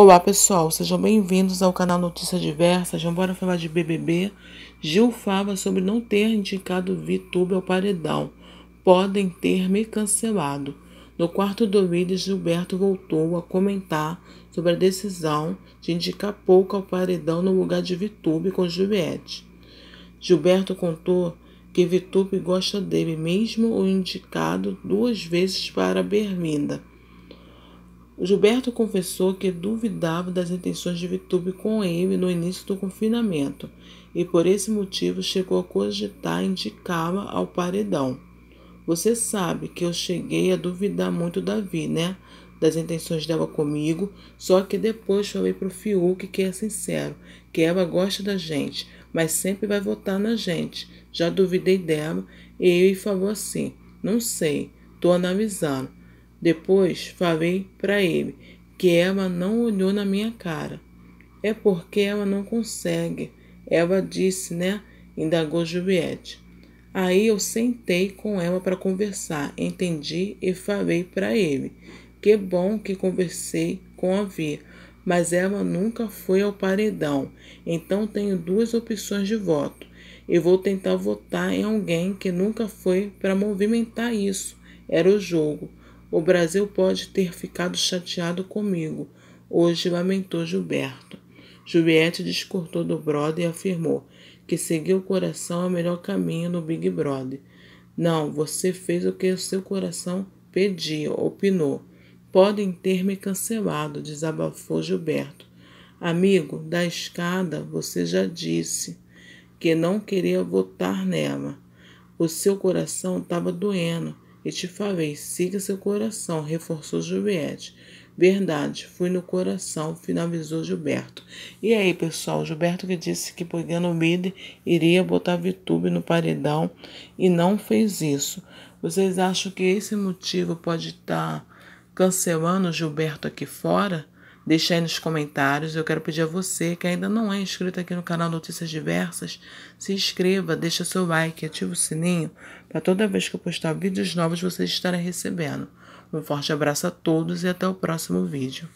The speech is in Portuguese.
Olá pessoal, sejam bem-vindos ao canal Notícias Diversas. Vamos bora falar de BBB. Gil fala sobre não ter indicado VTube ao paredão. Podem ter me cancelado. No quarto do vídeo, Gilberto voltou a comentar sobre a decisão de indicar pouco ao paredão no lugar de VTube com Juliette. Gilberto contou que VTube gosta dele, mesmo o indicado duas vezes para a Berlinda. Gilberto confessou que duvidava das intenções de Vitube com ele no início do confinamento e por esse motivo chegou a cogitar indicá-la ao paredão. Você sabe que eu cheguei a duvidar muito da Vi, né? Das intenções dela comigo, só que depois falei pro Fiuk que é sincero, que ela gosta da gente, mas sempre vai votar na gente. Já duvidei dela e ele falou assim: não sei, tô analisando. Depois falei para ele que ela não olhou na minha cara. É porque ela não consegue. Ela disse, né? Indagou Juliette. Aí eu sentei com ela para conversar, entendi e falei para ele. Que bom que conversei com a Vi, mas ela nunca foi ao paredão, então tenho duas opções de voto. E vou tentar votar em alguém que nunca foi para movimentar isso. Era o jogo. O Brasil pode ter ficado chateado comigo, hoje lamentou Gilberto. Juliette descortou do brother e afirmou que seguir o coração é o melhor caminho no Big Brother. Não, você fez o que o seu coração pedia, opinou. Podem ter me cancelado, desabafou Gilberto. Amigo, da escada você já disse que não queria votar nela. O seu coração estava doendo e te falei, siga seu coração, reforçou Juliette. Verdade, fui no coração, finalizou Gilberto. E aí, pessoal, Gilberto que disse que pegando o líder iria botar Vitube no paredão e não fez isso. Vocês acham que esse motivo pode estar tá cancelando Gilberto aqui fora? Deixe aí nos comentários. Eu quero pedir a você que ainda não é inscrito aqui no canal Notícias Diversas, se inscreva, deixa seu like, ativa o sininho para toda vez que eu postar vídeos novos vocês estarem recebendo. Um forte abraço a todos e até o próximo vídeo.